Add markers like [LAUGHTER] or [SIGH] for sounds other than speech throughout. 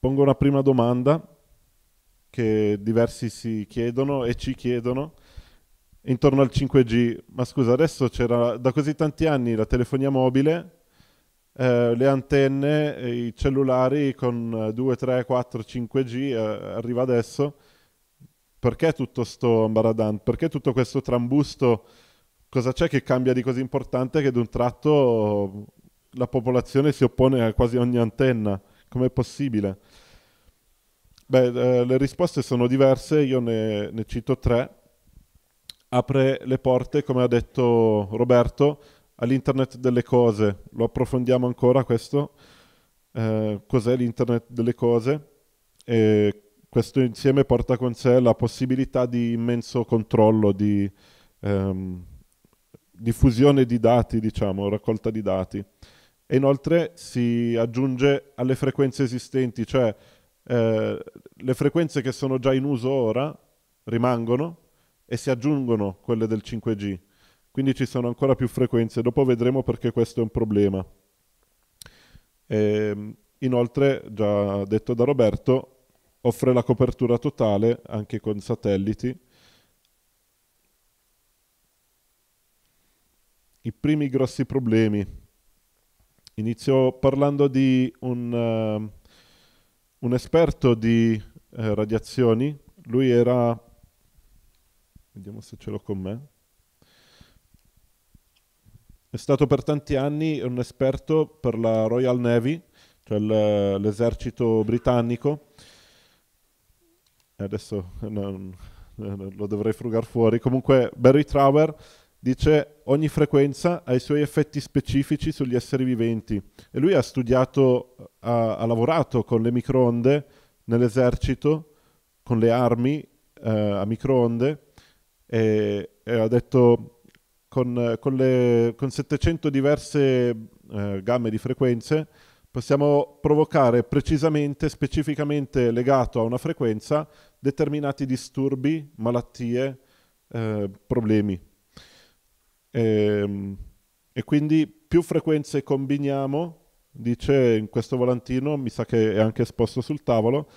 Pongo una prima domanda che diversi si chiedono e ci chiedono intorno al 5G. Ma scusa, adesso c'era da così tanti anni la telefonia mobile, eh, le antenne, eh, i cellulari con 2, 3, 4, 5G eh, arriva adesso. Perché tutto sto ambaradan? Perché tutto questo trambusto? Cosa c'è che cambia di così importante che d'un tratto la popolazione si oppone a quasi ogni antenna? Com'è possibile? Beh, eh, le risposte sono diverse, io ne, ne cito tre. Apre le porte, come ha detto Roberto, all'internet delle cose. Lo approfondiamo ancora questo. Eh, cos'è l'internet delle cose? E eh, questo insieme porta con sé la possibilità di immenso controllo, di ehm, diffusione di dati, diciamo, raccolta di dati e inoltre si aggiunge alle frequenze esistenti, cioè eh, le frequenze che sono già in uso ora rimangono e si aggiungono quelle del 5G. Quindi ci sono ancora più frequenze, dopo vedremo perché questo è un problema. E, ehm, inoltre, già detto da Roberto, offre la copertura totale anche con satelliti. I primi grossi problemi Inizio parlando di un, uh, un esperto di eh, radiazioni. Lui era, vediamo se ce l'ho con me, è stato per tanti anni un esperto per la Royal Navy, cioè l'esercito britannico. Adesso no, lo dovrei frugare fuori. Comunque Barry Trower Dice ogni frequenza ha i suoi effetti specifici sugli esseri viventi e lui ha studiato, ha, ha lavorato con le microonde nell'esercito, con le armi eh, a microonde e, e ha detto con, con, le, con 700 diverse eh, gamme di frequenze possiamo provocare precisamente, specificamente legato a una frequenza, determinati disturbi, malattie, eh, problemi. E, ehm, e quindi più frequenze combiniamo, dice in questo volantino, mi sa che è anche esposto sul tavolo,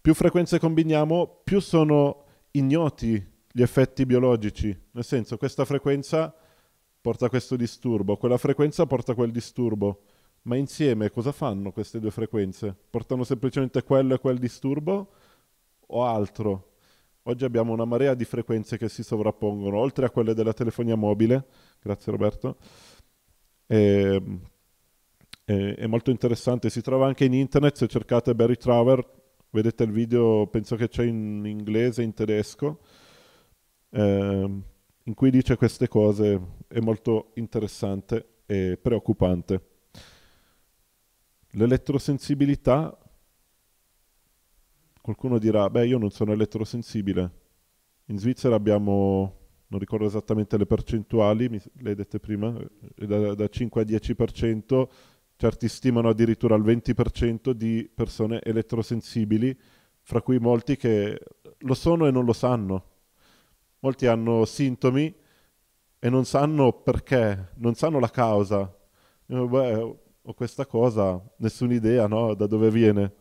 più frequenze combiniamo, più sono ignoti gli effetti biologici. Nel senso, questa frequenza porta questo disturbo, quella frequenza porta quel disturbo. Ma insieme cosa fanno queste due frequenze? Portano semplicemente quello e quel disturbo o altro? Oggi abbiamo una marea di frequenze che si sovrappongono, oltre a quelle della telefonia mobile, grazie Roberto, è, ehm, è, è molto interessante, si trova anche in internet, se cercate Barry Traver, vedete il video, penso che c'è in inglese, in tedesco, eh, in cui dice queste cose, è molto interessante e preoccupante. L'elettrosensibilità Qualcuno dirà, beh io non sono elettrosensibile. In Svizzera abbiamo, non ricordo esattamente le percentuali, mi, le hai dette prima, eh, da, da 5 a 10%, certi stimano addirittura il 20% di persone elettrosensibili, fra cui molti che lo sono e non lo sanno. Molti hanno sintomi e non sanno perché, non sanno la causa. Beh, ho questa cosa, nessuna idea no? da dove viene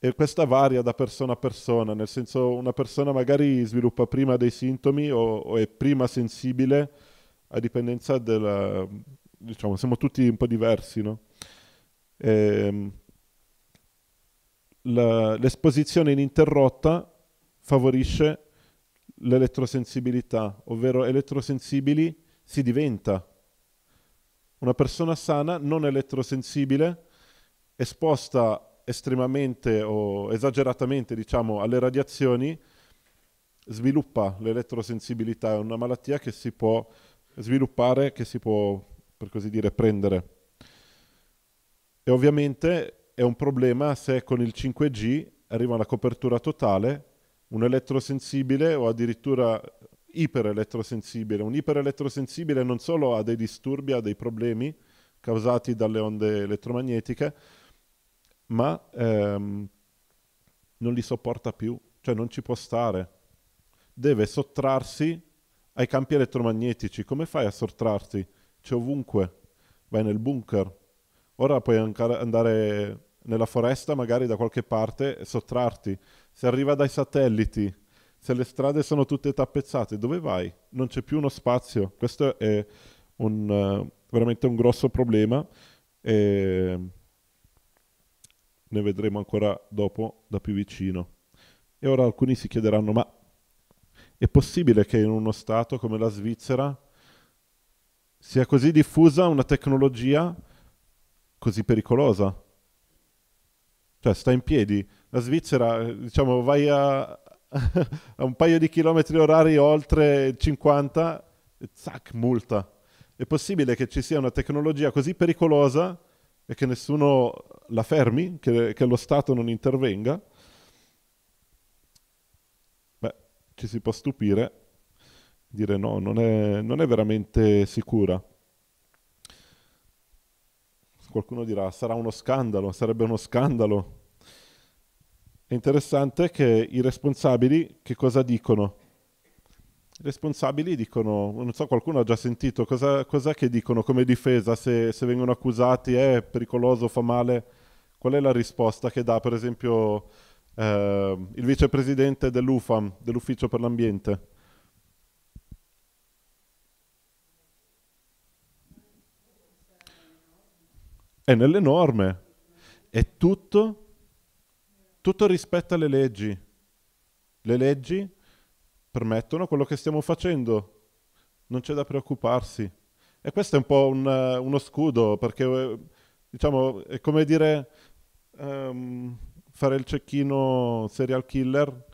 e questa varia da persona a persona, nel senso una persona magari sviluppa prima dei sintomi o, o è prima sensibile a dipendenza della... diciamo, siamo tutti un po' diversi, no? E, ehm, la, l'esposizione ininterrotta favorisce l'elettrosensibilità, ovvero elettrosensibili si diventa. Una persona sana non elettrosensibile esposta estremamente o esageratamente diciamo, alle radiazioni sviluppa l'elettrosensibilità, è una malattia che si può sviluppare, che si può, per così dire, prendere. E ovviamente è un problema se con il 5G arriva una copertura totale, un elettrosensibile o addirittura iperelettrosensibile. Un iperelettrosensibile non solo ha dei disturbi, ha dei problemi causati dalle onde elettromagnetiche, ma ehm, non li sopporta più, cioè non ci può stare. Deve sottrarsi ai campi elettromagnetici. Come fai a sottrarti? C'è ovunque, vai nel bunker. Ora puoi andare nella foresta, magari da qualche parte, e sottrarti. Se arriva dai satelliti, se le strade sono tutte tappezzate, dove vai? Non c'è più uno spazio. Questo è un, eh, veramente un grosso problema. E ehm, ne vedremo ancora dopo da più vicino. E ora alcuni si chiederanno, ma è possibile che in uno Stato come la Svizzera sia così diffusa una tecnologia così pericolosa? Cioè, sta in piedi. La Svizzera, eh, diciamo, vai a, [LAUGHS] a un paio di chilometri orari oltre 50 e zac, multa. È possibile che ci sia una tecnologia così pericolosa e che nessuno la fermi, che, che lo Stato non intervenga? Beh, ci si può stupire, dire no, non è, non è veramente sicura. Qualcuno dirà, sarà uno scandalo, sarebbe uno scandalo. È interessante che i responsabili che cosa dicono? I responsabili dicono, non so, qualcuno ha già sentito, cosa, cos'è che dicono come difesa se, se vengono accusati, è eh, pericoloso, fa male? Qual è la risposta che dà, per esempio, eh, il vicepresidente dell'UFAM, dell'Ufficio per l'Ambiente? È nelle norme. È tutto, tutto rispetta le leggi. Le leggi permettono quello che stiamo facendo. Non c'è da preoccuparsi. E questo è un po' un, uno scudo, perché eh, diciamo, è come dire um, fare il cecchino serial killer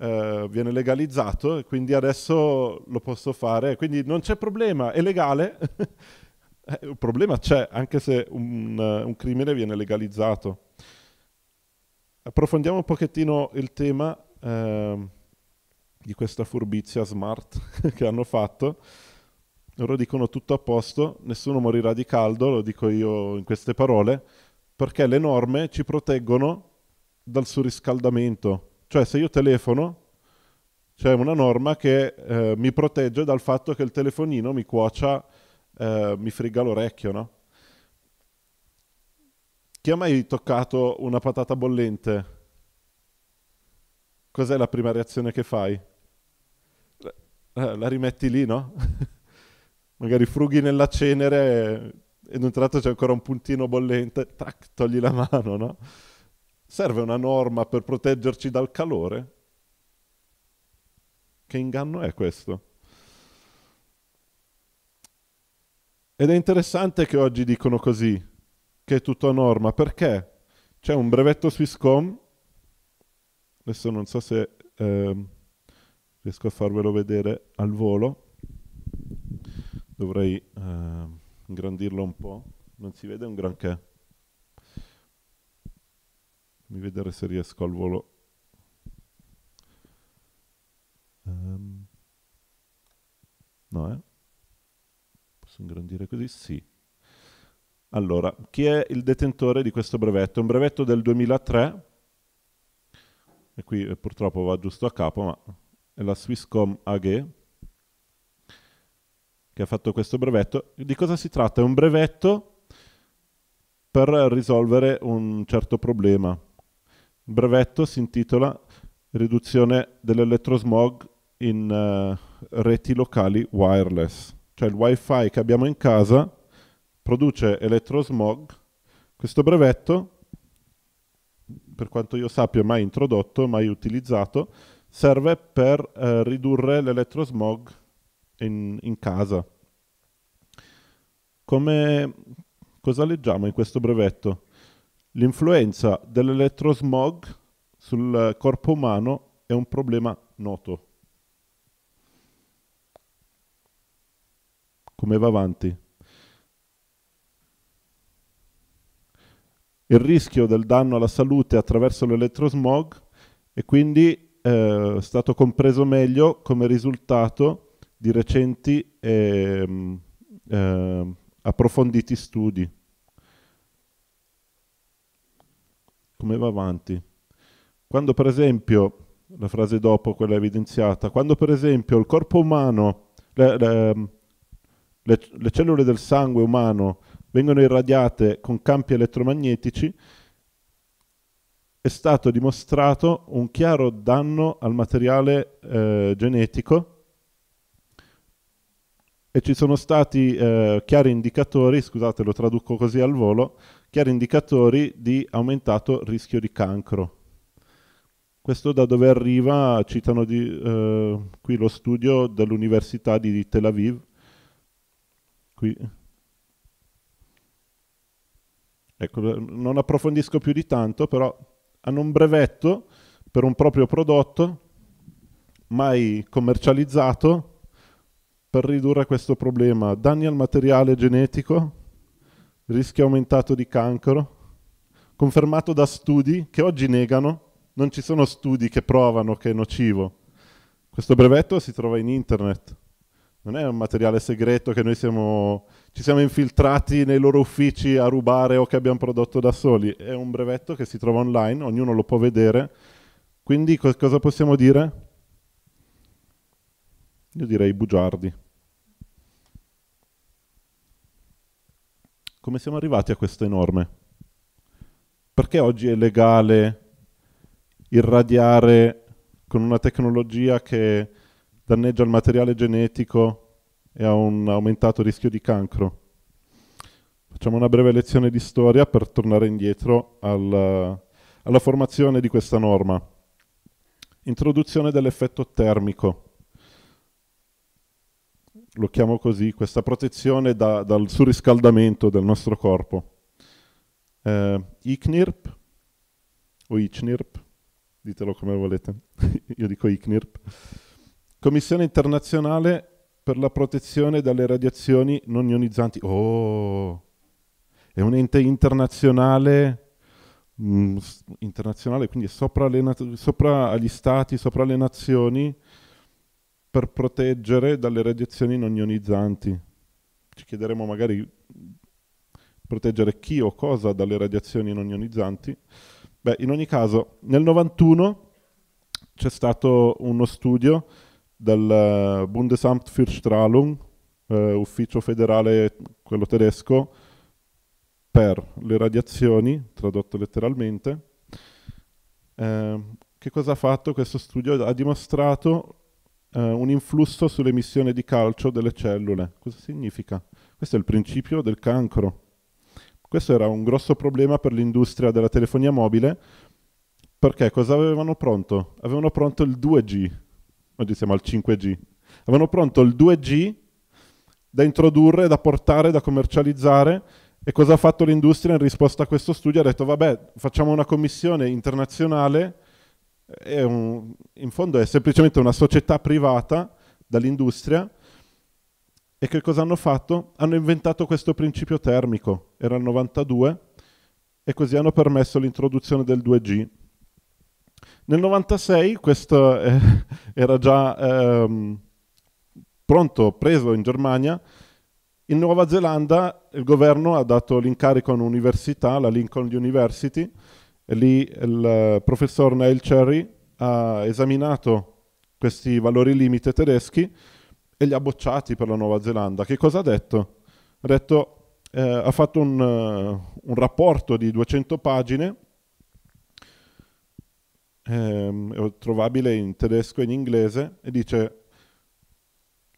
eh, viene legalizzato e quindi adesso lo posso fare, quindi non c'è problema, è legale. Il [LAUGHS] eh, problema c'è anche se un, un crimine viene legalizzato. Approfondiamo un pochettino il tema eh, di questa furbizia smart [LAUGHS] che hanno fatto loro dicono tutto a posto, nessuno morirà di caldo, lo dico io in queste parole, perché le norme ci proteggono dal surriscaldamento. Cioè se io telefono, c'è una norma che eh, mi protegge dal fatto che il telefonino mi cuocia, eh, mi frigga l'orecchio, no? Chi ha mai toccato una patata bollente? Cos'è la prima reazione che fai? La, la rimetti lì, no? [LAUGHS] magari frughi nella cenere e in un tratto c'è ancora un puntino bollente, tac, togli la mano, no? Serve una norma per proteggerci dal calore? Che inganno è questo? Ed è interessante che oggi dicono così, che è tutto a norma, perché c'è un brevetto Swisscom, adesso non so se eh, riesco a farvelo vedere al volo, dovrei eh, ingrandirla un po', non si vede un granché. Mi vedere se riesco al volo. Um, no, eh? Posso ingrandire così? Sì. Allora, chi è il detentore di questo brevetto? È un brevetto del 2003, e qui eh, purtroppo va giusto a capo, ma è la Swisscom AG, che ha fatto questo brevetto. Di cosa si tratta? È un brevetto per risolvere un certo problema. Il brevetto si intitola Riduzione dell'elettrosmog in uh, reti locali wireless. Cioè il wifi che abbiamo in casa produce elettrosmog. Questo brevetto, per quanto io sappia, mai introdotto, mai utilizzato, serve per uh, ridurre l'elettrosmog in, in casa. Come, cosa leggiamo in questo brevetto? L'influenza dell'elettrosmog sul corpo umano è un problema noto. Come va avanti? Il rischio del danno alla salute attraverso l'elettrosmog è quindi eh, stato compreso meglio come risultato di recenti e ehm, eh, approfonditi studi. Come va avanti? Quando per esempio, la frase dopo, quella evidenziata, quando per esempio il corpo umano, le, le, ehm, le, le cellule del sangue umano vengono irradiate con campi elettromagnetici, è stato dimostrato un chiaro danno al materiale eh, genetico e ci sono stati eh, chiari indicatori, scusate lo traduco così al volo, chiari indicatori di aumentato rischio di cancro. Questo da dove arriva, citano di, eh, qui lo studio dell'Università di Tel Aviv, qui. Ecco, non approfondisco più di tanto, però hanno un brevetto per un proprio prodotto mai commercializzato per ridurre questo problema? Danni al materiale genetico, rischio aumentato di cancro, confermato da studi che oggi negano, non ci sono studi che provano che è nocivo. Questo brevetto si trova in internet, non è un materiale segreto che noi siamo, ci siamo infiltrati nei loro uffici a rubare o che abbiamo prodotto da soli, è un brevetto che si trova online, ognuno lo può vedere. Quindi cosa possiamo dire? Io direi bugiardi. Come siamo arrivati a questa enorme? Perché oggi è legale irradiare con una tecnologia che danneggia il materiale genetico e ha un aumentato rischio di cancro? Facciamo una breve lezione di storia per tornare indietro al, alla formazione di questa norma. Introduzione dell'effetto termico lo chiamo così, questa protezione da, dal surriscaldamento del nostro corpo. Eh, ICNIRP o ICNIRP, ditelo come volete, [LAUGHS] io dico ICNIRP. Commissione internazionale per la protezione dalle radiazioni non ionizzanti. Oh, è un ente internazionale, mh, mm, internazionale quindi sopra, sopra agli stati, sopra le nazioni, per proteggere dalle radiazioni non ionizzanti. Ci chiederemo magari proteggere chi o cosa dalle radiazioni non ionizzanti. Beh, in ogni caso, nel 91 c'è stato uno studio del eh, Bundesamt für Strahlung, eh, ufficio federale, quello tedesco, per le radiazioni, tradotto letteralmente. Eh, che cosa ha fatto questo studio? Ha dimostrato eh, un influsso sull'emissione di calcio delle cellule. Cosa significa? Questo è il principio del cancro. Questo era un grosso problema per l'industria della telefonia mobile perché cosa avevano pronto? Avevano pronto il 2G, oggi siamo al 5G, avevano pronto il 2G da introdurre, da portare, da commercializzare e cosa ha fatto l'industria in risposta a questo studio? Ha detto vabbè facciamo una commissione internazionale un, in fondo è semplicemente una società privata dall'industria e che cosa hanno fatto? Hanno inventato questo principio termico, era il 92, e così hanno permesso l'introduzione del 2G. Nel 96 questo eh, era già ehm, pronto, preso in Germania. In Nuova Zelanda il governo ha dato l'incarico a un'università, la Lincoln University, Lì il eh, professor Neil Cherry ha esaminato questi valori limite tedeschi e li ha bocciati per la Nuova Zelanda. Che cosa ha detto? Ha, detto, eh, ha fatto un, eh, un, rapporto di 200 pagine, eh, trovabile in tedesco e in inglese, e dice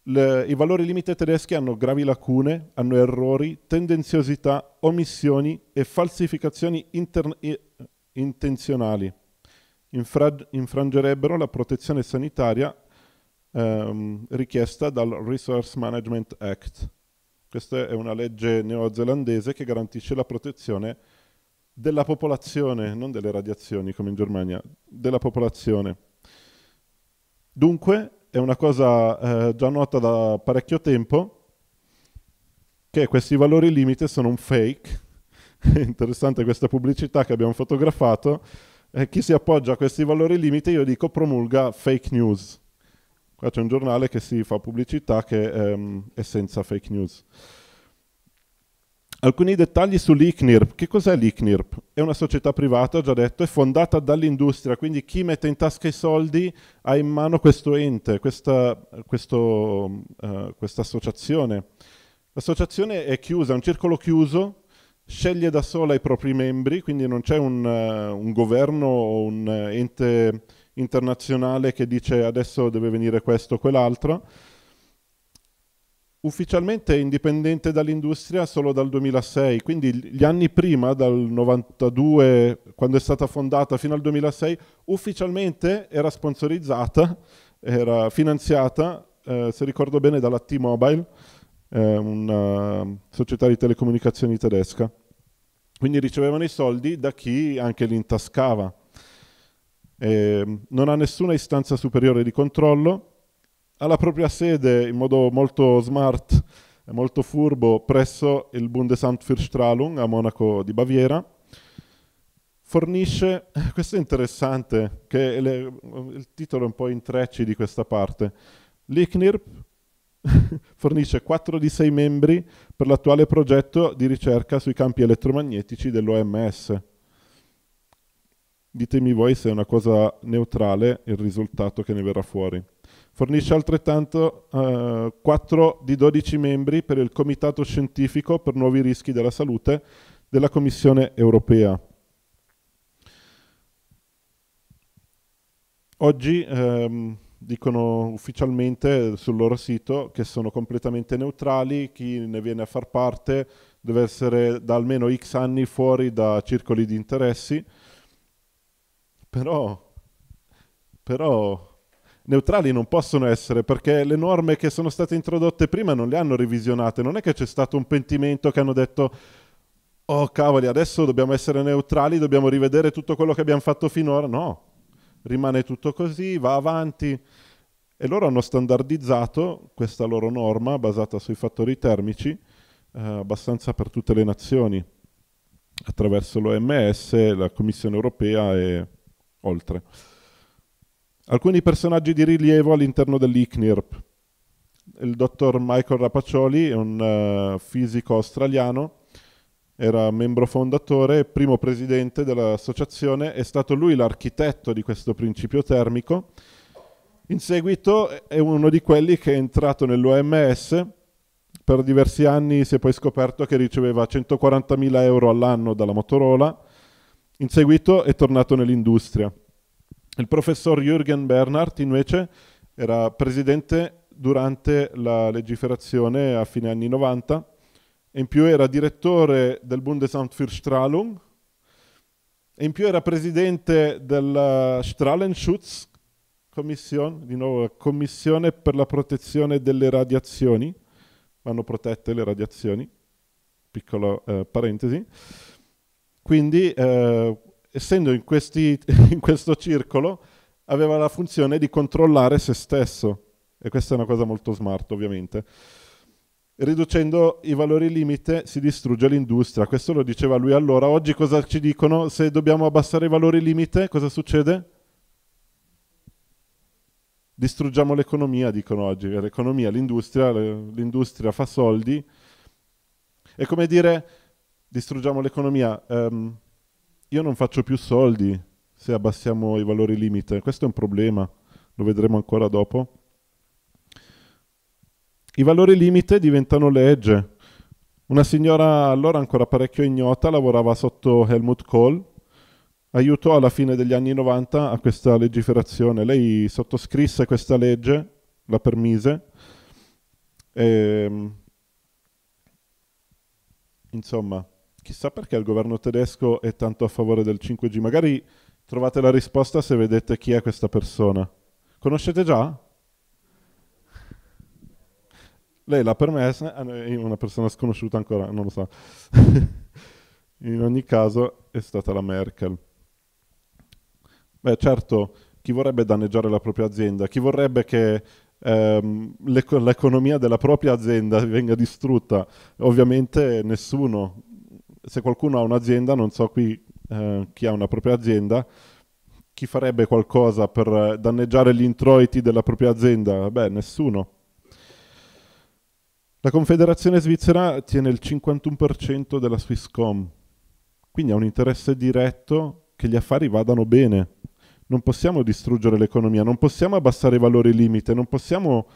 le, i valori limite tedeschi hanno gravi lacune, hanno errori, tendenziosità, omissioni e falsificazioni interne intenzionali, infrag- infrangerebbero la protezione sanitaria ehm, richiesta dal Resource Management Act. Questa è una legge neozelandese che garantisce la protezione della popolazione, non delle radiazioni come in Germania, della popolazione. Dunque è una cosa eh, già nota da parecchio tempo che questi valori limite sono un fake [LAUGHS] interessante questa pubblicità che abbiamo fotografato, eh, chi si appoggia a questi valori limite io dico promulga fake news. Qua c'è un giornale che si fa pubblicità che ehm, è senza fake news. Alcuni dettagli sull'ICNIRP. Che cos'è l'ICNIRP? È una società privata, ho già detto, è fondata dall'industria, quindi chi mette in tasca i soldi ha in mano questo ente, questa, questo, eh, questa associazione. L'associazione è chiusa, è un circolo chiuso, sceglie da sola i propri membri, quindi non c'è un, uh, un governo o un uh, ente internazionale che dice adesso deve venire questo o quell'altro. Ufficialmente è indipendente dall'industria solo dal 2006, quindi gli anni prima, dal 92, quando è stata fondata, fino al 2006, ufficialmente era sponsorizzata, era finanziata, eh, se ricordo bene, dalla T-Mobile, eh, una eh, società di telecomunicazioni tedesca. Quindi ricevevano i soldi da chi anche li intascava. Eh, non ha nessuna istanza superiore di controllo, ha la propria sede in modo molto smart e molto furbo presso il Bundesamt für Strahlung a Monaco di Baviera. Fornisce, [LAUGHS] questo è interessante, che le, il titolo è un po' in trecci di questa parte, l'ICNIRP, [LAUGHS] fornisce 4 di 6 membri per l'attuale progetto di ricerca sui campi elettromagnetici dell'OMS. Ditemi voi se è una cosa neutrale il risultato che ne verrà fuori. Fornisce altrettanto eh, 4 di 12 membri per il Comitato Scientifico per Nuovi Rischi della Salute della Commissione Europea. Oggi ehm, dicono ufficialmente sul loro sito che sono completamente neutrali, chi ne viene a far parte deve essere da almeno X anni fuori da circoli di interessi, però, però neutrali non possono essere perché le norme che sono state introdotte prima non le hanno revisionate, non è che c'è stato un pentimento che hanno detto oh cavoli adesso dobbiamo essere neutrali, dobbiamo rivedere tutto quello che abbiamo fatto finora, no, rimane tutto così, va avanti. E loro hanno standardizzato questa loro norma basata sui fattori termici eh, abbastanza per tutte le nazioni, attraverso l'OMS, la Commissione europea e oltre. Alcuni personaggi di rilievo all'interno dell'ICNIRP. Il dottor Michael Rapacioli è un uh, fisico australiano era membro fondatore e primo presidente dell'associazione, è stato lui l'architetto di questo principio termico. In seguito è uno di quelli che è entrato nell'OMS, per diversi anni si è poi scoperto che riceveva 140.000 euro all'anno dalla Motorola, in seguito è tornato nell'industria. Il professor Jürgen Bernhardt invece era presidente durante la legiferazione a fine anni 90 in più era direttore del Bundesamt für Strahlung, e in più era presidente della eh, Strahlenschutz Commission, di nuovo Commissione per la protezione delle radiazioni, vanno protette le radiazioni, piccola eh, parentesi. Quindi, eh, essendo in, questi, [LAUGHS] in questo circolo, aveva la funzione di controllare se stesso, e questa è una cosa molto smart, ovviamente riducendo i valori limite si distrugge l'industria. Questo lo diceva lui allora. Oggi cosa ci dicono? Se dobbiamo abbassare i valori limite, cosa succede? Distruggiamo l'economia, dicono oggi. L'economia, l'industria, l'industria fa soldi. È come dire, distruggiamo l'economia. Um, io non faccio più soldi se abbassiamo i valori limite. Questo è un problema, lo vedremo ancora dopo. I valori limite diventano legge. Una signora allora ancora parecchio ignota lavorava sotto Helmut Kohl, aiutò alla fine degli anni 90 a questa legiferazione. Lei sottoscrisse questa legge, la permise. E, ehm, insomma, chissà perché il governo tedesco è tanto a favore del 5G. Magari trovate la risposta se vedete chi è questa persona. Conoscete già? Lei l'ha permessa, eh, una persona sconosciuta ancora, non lo so. [LAUGHS] In ogni caso è stata la Merkel. Beh, certo, chi vorrebbe danneggiare la propria azienda? Chi vorrebbe che ehm, l'economia della propria azienda [LAUGHS] venga distrutta? Ovviamente nessuno. Se qualcuno ha un'azienda, non so qui eh, chi ha una propria azienda, chi farebbe qualcosa per danneggiare gli introiti della propria azienda? Beh, nessuno. La Confederazione Svizzera tiene il 51% della Swisscom, quindi ha un interesse diretto che gli affari vadano bene. Non possiamo distruggere l'economia, non possiamo abbassare i valori limite, non possiamo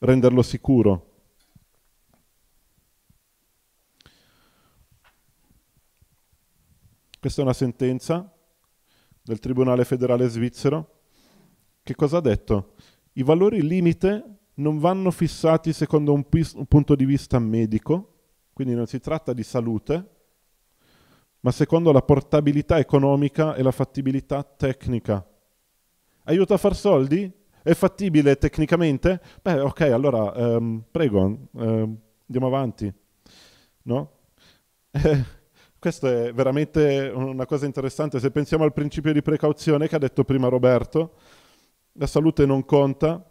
renderlo sicuro. Questa è una sentenza del Tribunale federale svizzero che cosa ha detto? I valori limite non vanno fissati secondo un, pis- un punto di vista medico, quindi non si tratta di salute, ma secondo la portabilità economica e la fattibilità tecnica. Aiuta a far soldi? È fattibile tecnicamente? Beh, ok, allora ehm, prego, ehm, andiamo avanti. No? Eh, [LAUGHS] questa è veramente una cosa interessante. Se pensiamo al principio di precauzione che ha detto prima Roberto, la salute non conta,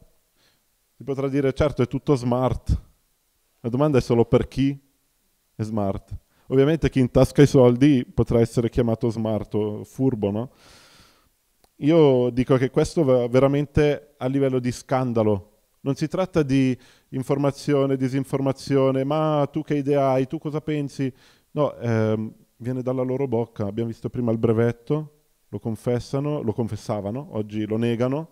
si potrà dire, certo, è tutto smart. La domanda è solo per chi è smart. Ovviamente chi intasca i soldi potrà essere chiamato smart o furbo, no? Io dico che questo va veramente a livello di scandalo. Non si tratta di informazione, disinformazione, ma tu che idea hai, tu cosa pensi? No, ehm, viene dalla loro bocca. Abbiamo visto prima il brevetto, lo confessano, lo confessavano, oggi lo negano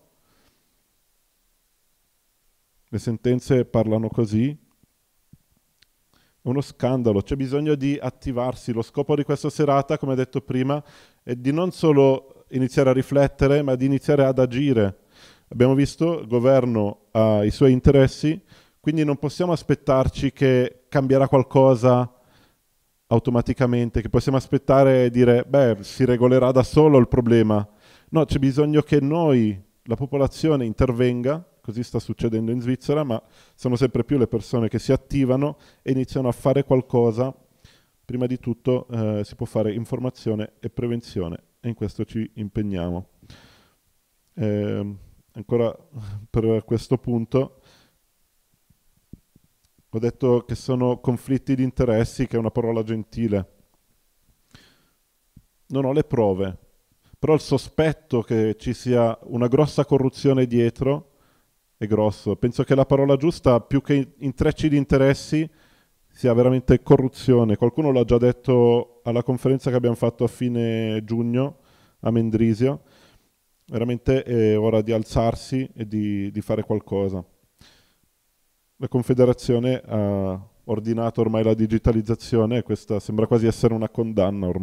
le sentenze parlano così, è uno scandalo, c'è bisogno di attivarsi. Lo scopo di questa serata, come detto prima, è di non solo iniziare a riflettere, ma di iniziare ad agire. Abbiamo visto, il governo ha i suoi interessi, quindi non possiamo aspettarci che cambierà qualcosa automaticamente, che possiamo aspettare e dire, beh, si regolerà da solo il problema. No, c'è bisogno che noi, la popolazione, intervenga così sta succedendo in Svizzera, ma sono sempre più le persone che si attivano e iniziano a fare qualcosa. Prima di tutto eh, si può fare informazione e prevenzione e in questo ci impegniamo. Eh, ancora [LAUGHS] per questo punto ho detto che sono conflitti di interessi, che è una parola gentile. Non ho le prove, però il sospetto che ci sia una grossa corruzione dietro è grosso. Penso che la parola giusta, più che intrecci di interessi, sia veramente corruzione. Qualcuno l'ha già detto alla conferenza che abbiamo fatto a fine giugno a Mendrisio. Veramente è ora di alzarsi e di, di fare qualcosa. La Confederazione ha ordinato ormai la digitalizzazione e questa sembra quasi essere una condanna ormai.